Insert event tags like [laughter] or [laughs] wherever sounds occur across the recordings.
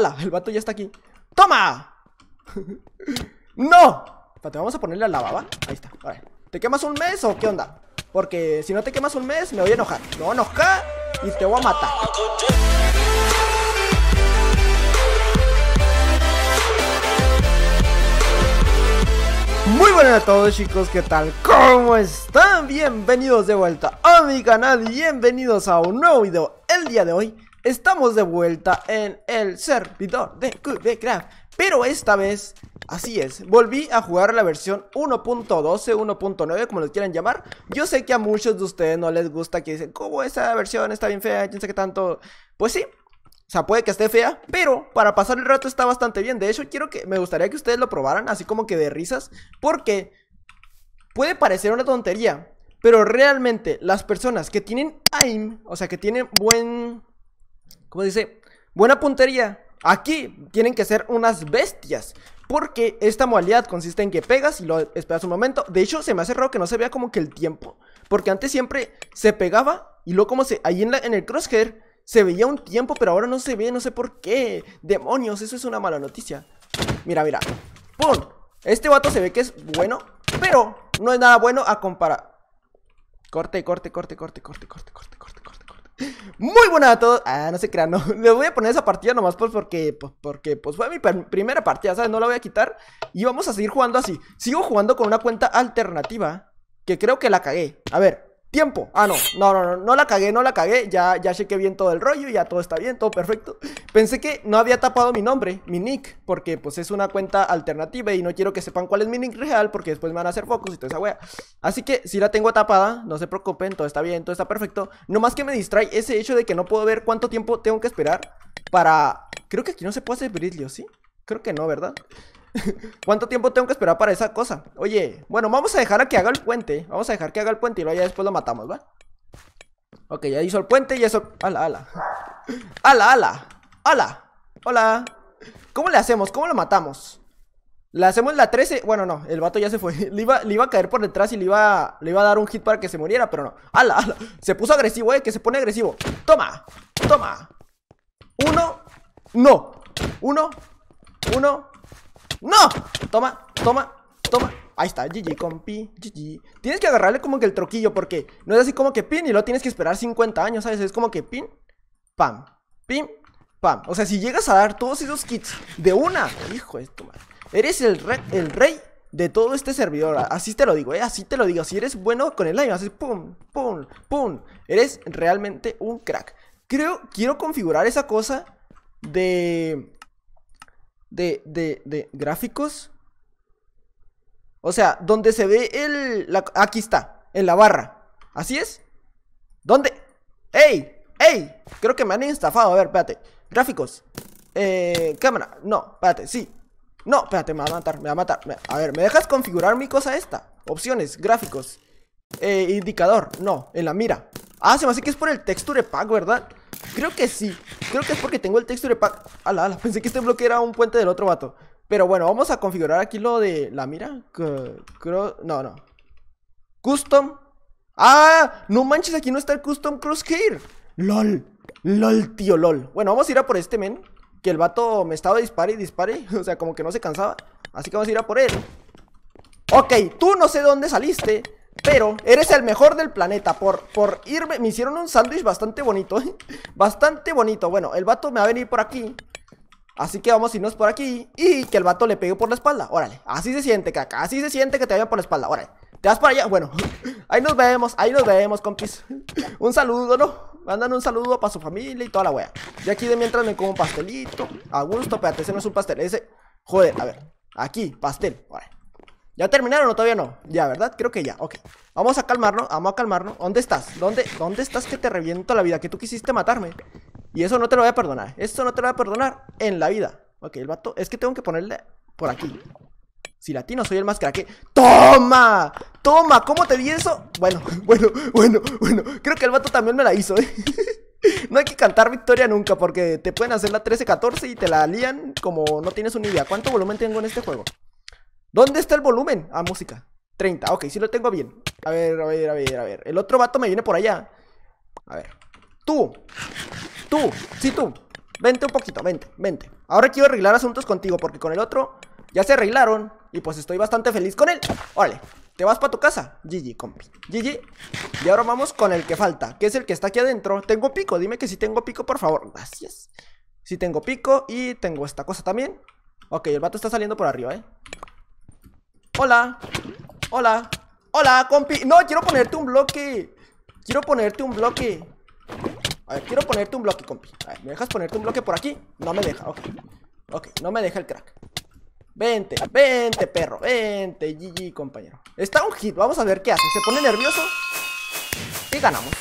¡Hala! El vato ya está aquí. ¡Toma! [laughs] ¡No! Espérate, vamos a ponerle a la baba. Ahí está, vale. ¿Te quemas un mes o qué onda? Porque si no te quemas un mes, me voy a enojar. Me voy a enojar y te voy a matar. Muy buenas a todos chicos, ¿qué tal? ¿Cómo están? Bienvenidos de vuelta a mi canal, bienvenidos a un nuevo video el día de hoy Estamos de vuelta en el servidor de Craft. Pero esta vez, así es, volví a jugar la versión 1.12, 1.9, como lo quieran llamar Yo sé que a muchos de ustedes no les gusta que dicen ¿Cómo esa versión está bien fea? ¿Quién sé qué tanto? Pues sí, o sea, puede que esté fea, pero para pasar el rato está bastante bien. De hecho, quiero que me gustaría que ustedes lo probaran, así como que de risas, porque puede parecer una tontería, pero realmente las personas que tienen aim, o sea, que tienen buen como dice, buena puntería. Aquí tienen que ser unas bestias. Porque esta modalidad consiste en que pegas y lo esperas un momento. De hecho, se me hace raro que no se vea como que el tiempo. Porque antes siempre se pegaba y luego como se... Ahí en, el crosshair se veía un tiempo, pero ahora no se ve, no sé por qué. Demonios, eso es una mala noticia. Mira, mira. ¡Pum! Este vato se ve que es bueno, pero no es nada bueno a comparar. Corte, corte, corte, corte, corte, corte, corte, corte, corte. Muy buena a todos. Ah, no se crean, no. [laughs] Le voy a poner esa partida nomás pues porque, pues, porque pues fue mi primera partida, ¿sabes? No la voy a quitar. Y vamos a seguir jugando así. Sigo jugando con una cuenta alternativa. Que creo que la cagué. A ver, Tiempo. Ah, no. No, no, no. No la cagué, no la cagué. Ya, ya chequé bien todo el rollo. Ya todo está bien, todo perfecto. Pensé que no había tapado mi nombre, mi nick. Porque pues es una cuenta alternativa y no quiero que sepan cuál es mi nick real. Porque después me van a hacer focos y toda esa wea. Así que si la tengo tapada, no se preocupen. Todo está bien, todo está perfecto. Nomás que me distrae ese hecho de que no puedo ver cuánto tiempo tengo que esperar para... Creo que aquí no se puede hacer brillo, ¿sí? Creo que no, ¿verdad? [laughs] ¿Cuánto tiempo tengo que esperar para esa cosa? Oye, bueno, vamos a dejar a que haga el puente. Vamos a dejar que haga el puente y luego ya después lo matamos, ¿va? Ok, ya hizo el puente y eso... ¡Hala, ala! ¡Hala, ala! ¡Hala! [laughs] ¡Hola! ¿Cómo le hacemos? ¿Cómo lo matamos? Le hacemos la 13... Bueno, no, el vato ya se fue. [laughs] Le iba, a caer por detrás y le iba, le iba a dar un hit para que se muriera, pero no. ¡Hala, ala! Se puso agresivo, eh, que se pone agresivo. ¡Toma! ¡Toma! Uno... No. Uno... Uno... ¡No! Toma, toma, toma. Ahí está, GG, compi, GG. Tienes que agarrarle como que el troquillo, porque no es así como que pin y lo tienes que esperar 50 años, ¿sabes? Es como que pin, pam, pin, pam. O sea, si llegas a dar todos esos kits de una, hijo de tu madre, eres el, el rey de todo este servidor. Así te lo digo, ¿eh? así te lo digo. Si eres bueno con el año, haces pum, pum, pum. Eres realmente un crack. Creo, quiero configurar esa cosa de de, de, de gráficos. O sea, donde se ve el... aquí está, en la barra. ¿Así es? ¿Dónde? ¡Ey! ¡Ey! Creo que me han estafado. A ver, espérate. Gráficos. Eh, cámara. No, espérate, sí. No, espérate, me va a matar, me va a matar. A ver, ¿me dejas configurar mi cosa esta? Opciones, gráficos. Eh, indicador. No, en la mira. Ah, se me hace que es por el texture pack, ¿verdad? Creo que sí. Creo que es porque tengo el texture pack. Ala, ala. Pensé que este bloque era un puente del otro vato. Pero bueno, vamos a configurar aquí lo de la mira. No, no. Custom. ¡Ah! No manches, aquí no está el custom crosshair. LOL. LOL, tío, LOL. Bueno, vamos a ir a por este men. Que el vato me estaba dispare y dispare. [laughs] O sea, como que no se cansaba. Así que vamos a ir a por él. Ok, tú no sé dónde saliste. Pero eres el mejor del planeta por, por irme. Me hicieron un sándwich bastante bonito. ¿eh? [laughs] Bastante bonito. Bueno, el vato me va a venir por aquí. Así que vamos a irnos por aquí. Y que el vato le pegue por la espalda. Órale. Así se siente, caca. Así se siente que te vaya por la espalda. Órale. Te vas para allá. Bueno, [laughs] ahí nos vemos. Ahí nos vemos, compis. [laughs] Un saludo, ¿no? Mandan un saludo para su familia y toda la wea. y aquí de mientras me como un pastelito. A gusto, espérate, ese no es un pastel. Ese. Joder, a ver. Aquí, pastel. Órale. ¿Ya terminaron o todavía no? Ya, ¿verdad? Creo que ya, ok Vamos a calmarlo, vamos a calmarnos ¿Dónde estás? ¿Dónde, ¿Dónde estás que te reviento la vida? Que tú quisiste matarme Y eso no te lo voy a perdonar Eso no te lo voy a perdonar en la vida Ok, el vato, es que tengo que ponerle por aquí si latino soy el más craque ¡Toma! ¡Toma! ¿Cómo te di eso? Bueno, [laughs] bueno, bueno, bueno. Creo que el vato también me la hizo, ¿eh? [laughs] No hay que cantar victoria nunca porque te pueden hacer la 13-14 y te la lían como no tienes una idea. ¿Cuánto volumen tengo en este juego? ¿Dónde está el volumen? Ah, música. 30. Ok, sí lo tengo bien. A ver, a ver, a ver, a ver. El otro vato me viene por allá. A ver. Tú. Tú. Sí, tú. Vente un poquito, vente, vente. Ahora quiero arreglar asuntos contigo porque con el otro ya se arreglaron y pues estoy bastante feliz con él. Órale, te vas para tu casa. GG, compi. GG Y ahora vamos con el que falta, que es el que está aquí adentro. Tengo pico, dime que sí tengo pico, por favor. Gracias. Si tengo pico y tengo esta cosa también. Ok, el vato está saliendo por arriba, ¿eh? Hola, hola, hola, compi No, quiero ponerte un bloque Quiero ponerte un bloque A ver, quiero ponerte un bloque, compi A ver, ¿me dejas ponerte un bloque por aquí? No me deja, ok Ok, no me deja el crack Vente, vente, perro, vente, GG, compañero Está un hit, vamos a ver qué hace Se pone nervioso Y ganamos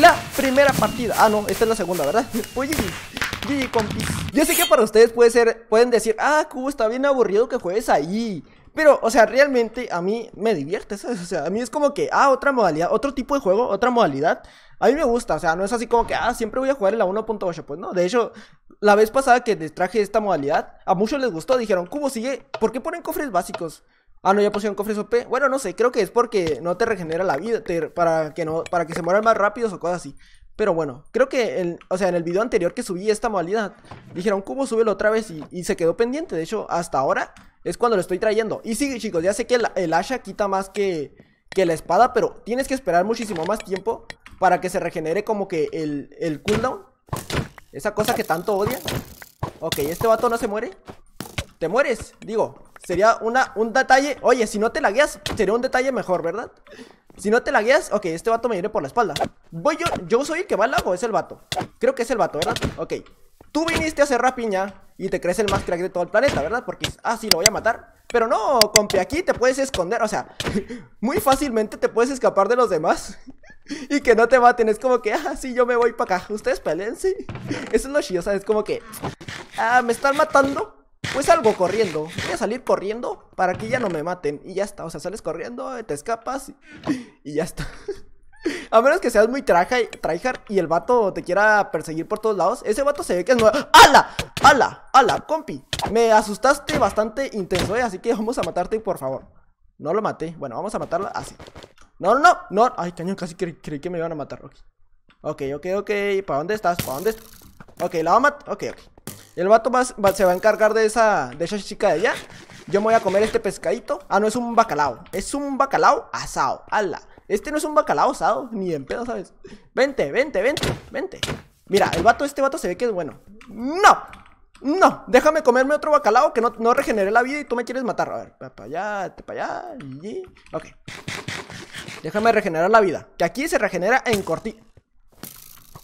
la primera partida. Ah, no, esta es la segunda, ¿verdad? Oye, [laughs] GG compis. Yo sé que para ustedes puede ser, pueden decir, ah, Q, está bien aburrido que juegues ahí. Pero, o sea, realmente a mí me divierte, O sea, a mí es como que, ah, otra modalidad, otro tipo de juego, otra modalidad. A mí me gusta, o sea, no es así como que, ah, siempre voy a jugar en la 1.8, pues no. De hecho, la vez pasada que les traje esta modalidad, a muchos les gustó, dijeron, ¿cómo sigue? ¿Por qué ponen cofres básicos? Ah, no, ya pusieron cofres OP. Bueno, no sé, creo que es porque no te regenera la vida, para, que no, para que se mueran más rápidos o cosas así. Pero bueno, creo que, en, o sea, en el video anterior que subí esta modalidad, dijeron, ¿cómo súbelo otra vez? Y, se quedó pendiente. De hecho, hasta ahora es cuando lo estoy trayendo. Y sí, chicos, ya sé que el, hacha Asha quita más que, la espada, pero tienes que esperar muchísimo más tiempo para que se regenere como que el, el cooldown. Esa cosa que tanto odia. Ok, este vato no se muere. Te mueres, digo. Sería una, un detalle. Oye, si no te lagueas, sería un detalle mejor, ¿verdad? Si no te lagueas, ok, este vato me viene por la espalda Voy yo, yo soy el que va al lago, es el vato Creo que es el vato, ¿verdad? Ok Tú viniste a hacer rapiña y te crees el más crack de todo el planeta, ¿verdad? Porque, ah, sí, lo voy a matar Pero no, compi, aquí te puedes esconder O sea, [laughs] muy fácilmente te puedes escapar de los demás [laughs] Y que no te maten, es como que, ah, sí, yo me voy para acá Ustedes peleen, sí [laughs] Eso es lo chido, ¿sabes? Como que, ah, me están matando pues salgo corriendo. Voy a salir corriendo para que ya no me maten. Y ya está. O sea, sales corriendo, eh, te escapas y, ya está. [laughs] A menos que seas muy tryhard y el vato te quiera perseguir por todos lados. Ese vato se ve que es nuevo. ¡Hala! ¡Hala! ¡Hala! Compi, me asustaste bastante intenso, ¿eh? Así que vamos a matarte, por favor. No lo maté. Bueno, vamos a matarla así. No, no, no. Ay, cañón, casi creí que me iban a matar. Ok, ok, ok. ¿Para dónde estás? ¿Para dónde estás? Ok, la vamos a matar. Ok, ok. El vato va, se va a encargar de esa, de esa chica de allá. Yo me voy a comer este pescadito. Ah, no, es un bacalao. Es un bacalao asado. ¡Hala! Este no es un bacalao asado, ni en pedo, ¿sabes? Vente, vente, vente, vente. Mira, el vato, este vato se ve que es bueno. ¡No! No, déjame comerme otro bacalao que no, no regeneré la vida y tú me quieres matar. A ver, para allá, este, para allá. Ok. Déjame regenerar la vida. Que aquí se regenera en corti...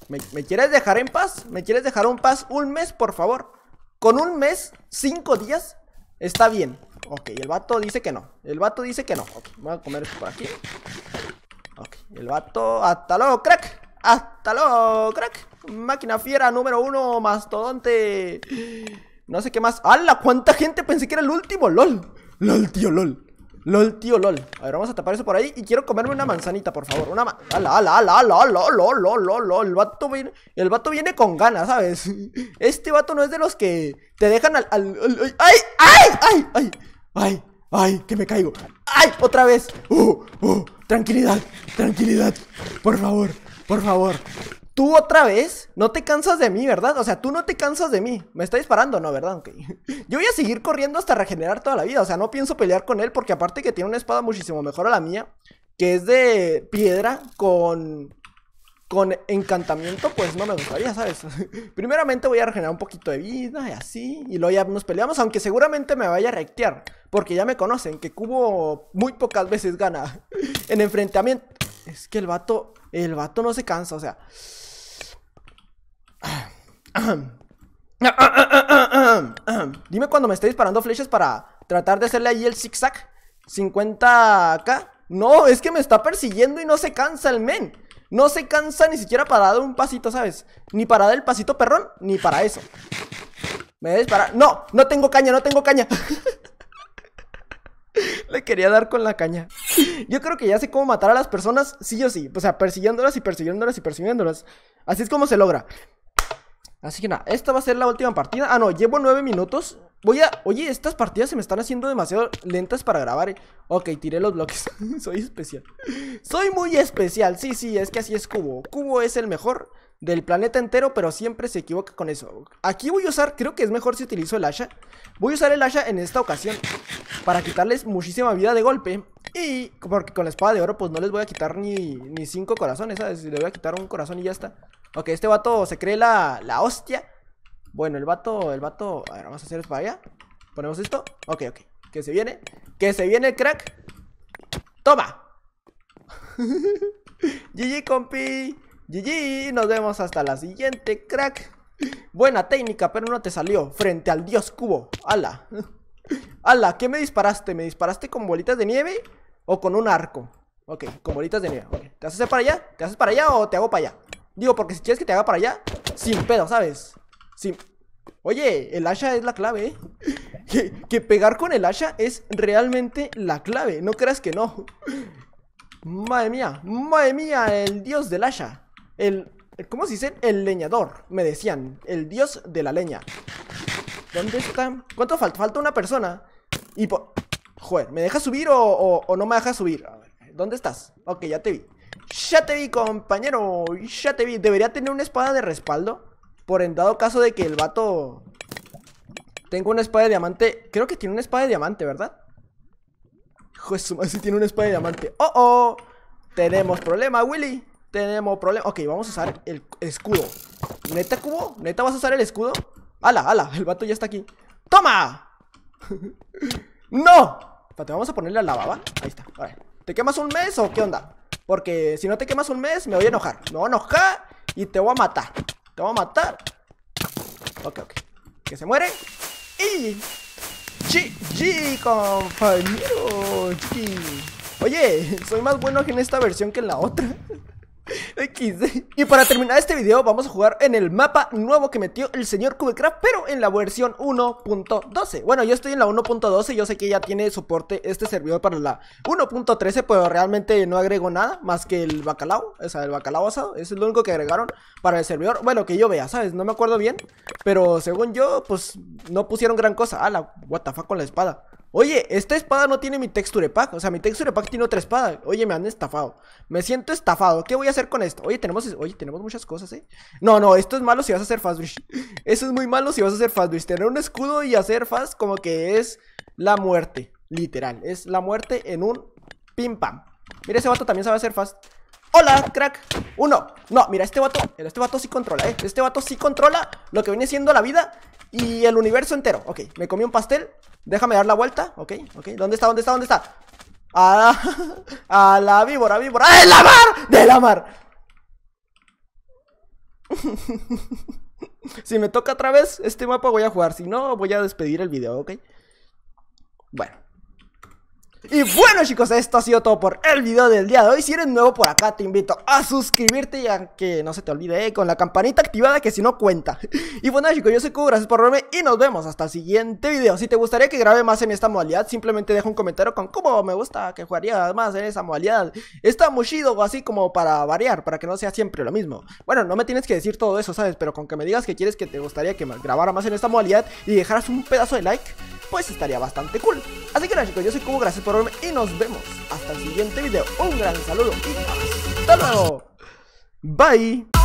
¿Me, quieres dejar en paz? ¿Me quieres dejar un paz un mes, por favor? Con un mes, cinco días, está bien. Ok, el vato dice que no. El vato dice que no. Ok, voy a comer por aquí. Ok, el vato... ¡Hasta luego, crack! ¡Hasta luego, crack! Máquina fiera número uno, mastodonte. No sé qué más. ¡Hala! ¿Cuánta gente? Pensé que era el último. ¡Lol! ¡Lol, tío, lol! LOL, tío, LOL. A ver, vamos a tapar eso por ahí. Y quiero comerme una manzanita, por favor. Una manzanita. Ala, la ala, ala, lol, lol, lol El vato viene, el vato viene con ganas, ¿sabes? [laughs] Este vato no es de los que te dejan al. al, al ¡Ay! ¡Ay! ¡Ay! ¡Ay! ¡Ay! ¡Ay! ¡Que me caigo! ¡Ay! ¡Otra vez! ¡Uh! ¡Uh! ¡Tranquilidad! ¡Tranquilidad! Por favor, por favor tú otra vez no te cansas de mí, ¿verdad? O sea, tú no te cansas de mí. Me está disparando, ¿no? ¿Verdad? Okay. [laughs] Yo voy a seguir corriendo hasta regenerar toda la vida. O sea, no pienso pelear con él porque aparte que tiene una espada muchísimo mejor a la mía, que es de piedra con... Con encantamiento, pues no me gustaría, ¿sabes? [laughs] Primeramente voy a regenerar un poquito de vida y así. Y luego ya nos peleamos, aunque seguramente me vaya a rectear. Porque ya me conocen, que Cubo muy pocas veces gana [laughs] en enfrentamiento. Es que el vato, el vato no se cansa, o sea. [clears throat] Ah, ah, ah, Dime cuando me esté disparando flechas para tratar de hacerle ahí el zigzag 50k No, es que me está persiguiendo y no se cansa el men No se cansa ni siquiera para dar un pasito, ¿sabes? Ni para dar el pasito perrón, ni para eso Me dispara... ¡No! No tengo caña, no tengo caña [laughs] Le quería dar con la caña. Yo creo que ya sé cómo matar a las personas, sí o sí. O sea, persiguiéndolas y persiguiéndolas y persiguiéndolas. Así es como se logra. Así que nada, esta va a ser la última partida Ah, no, llevo nueve minutos Voy a... Oye, estas partidas se me están haciendo demasiado lentas para grabar Ok, tiré los bloques [laughs] Soy especial Soy muy especial, sí, sí, es que así es Cubo Cubo es el mejor del planeta entero Pero siempre se equivoca con eso Aquí voy a usar, creo que es mejor si utilizo el Asha Voy a usar el Asha en esta ocasión Para quitarles muchísima vida de golpe Y porque con la espada de oro Pues no les voy a quitar ni, ni cinco corazones, Le voy a quitar un corazón y ya está Ok, este vato se cree la, la hostia. Bueno, el vato, el vato... A ver, vamos a hacer esto para allá. Ponemos esto. Ok, ok. Que se viene. Que se viene, el crack. Toma. GG, [laughs] compi. GG. Nos vemos hasta la siguiente, crack. Buena técnica, pero no te salió. Frente al dios cubo. Ala. [laughs] Ala, ¿qué me disparaste? ¿Me disparaste con bolitas de nieve o con un arco? Ok, con bolitas de nieve. Okay. ¿Te haces para allá? ¿Te haces para allá o te hago para allá? Digo, porque si quieres que te haga para allá, sin pedo, ¿sabes? Sin... Oye, el Asha es la clave, ¿eh? Que, pegar con el Asha es realmente la clave, no creas que no. Madre mía, madre mía, el dios del Asha. El... ¿Cómo se dice? El leñador, me decían. El dios de la leña. ¿Dónde está? ¿Cuánto falta? Falta una persona. Y por... Joder, ¿me deja subir o, no me deja subir? ¿dónde estás? Ok, ya te vi. Ya te vi, compañero. Ya te vi. Debería tener una espada de respaldo. Por en dado caso de que el vato... Tengo una espada de diamante. Creo que tiene una espada de diamante, ¿verdad? Joder, si tiene una espada de diamante. ¡Oh, oh! Tenemos problema, Willy. Tenemos problema. Ok, vamos a usar el escudo. ¿Neta, cubo? ¿Neta vas a usar el escudo? ¡Hala, hala! El vato ya está aquí. ¡Toma! [laughs] ¡No! Te vamos a ponerle a la baba. Ahí está. A ver. ¿Te quemas un mes o qué onda? Porque si no te quemas un mes, me voy a enojar. Me voy a enojar y te voy a matar. Te voy a matar. Ok, ok. Que se muere. Y. GG, compañero. GG Oye, soy más bueno en esta versión que en la otra y para terminar este video vamos a jugar en el mapa nuevo que metió el señor Cubecraft Pero en la versión 1.12 Bueno yo estoy en la 1.12 Yo sé que ya tiene soporte este servidor para la 1.13 Pero realmente no agrego nada más que el bacalao O sea el bacalao asado es lo único que agregaron para el servidor Bueno que yo vea sabes no me acuerdo bien Pero según yo pues no pusieron gran cosa Ah la what con la espada Oye, esta espada no tiene mi texture pack. O sea, mi texture pack tiene otra espada. Oye, me han estafado. Me siento estafado. ¿Qué voy a hacer con esto? Oye, tenemos, oye, tenemos muchas cosas, ¿eh? No, no, esto es malo si vas a hacer fast [laughs] Eso es muy malo si vas a hacer fast Tener un escudo y hacer fast como que es la muerte. Literal. Es la muerte en un pim pam. Mira, ese vato también sabe hacer fast. Hola, crack Uno No, mira, este vato Este vato sí controla, eh Este vato sí controla Lo que viene siendo la vida Y el universo entero Ok, me comí un pastel Déjame dar la vuelta Ok, ok ¿Dónde está, dónde está, dónde está? A la, [laughs] a la víbora, víbora ¡Ah, ¡De la mar! ¡De la mar! [laughs] si me toca otra vez este mapa voy a jugar Si no, voy a despedir el video, ok Bueno y bueno chicos, esto ha sido todo por el video del día de hoy Si eres nuevo por acá te invito a suscribirte Y a que no se te olvide eh, con la campanita activada que si no cuenta [laughs] Y bueno pues chicos, yo soy Kubo, gracias por verme Y nos vemos hasta el siguiente video Si te gustaría que grabe más en esta modalidad Simplemente deja un comentario con cómo me gusta que jugaría más en esa modalidad Está muy chido o así como para variar Para que no sea siempre lo mismo Bueno, no me tienes que decir todo eso, ¿sabes? Pero con que me digas que quieres que te gustaría que grabara más en esta modalidad Y dejaras un pedazo de like Pues estaría bastante cool Así que nada chicos, yo soy Kubo, gracias por y nos vemos hasta el siguiente video. Un gran saludo y hasta luego. Bye.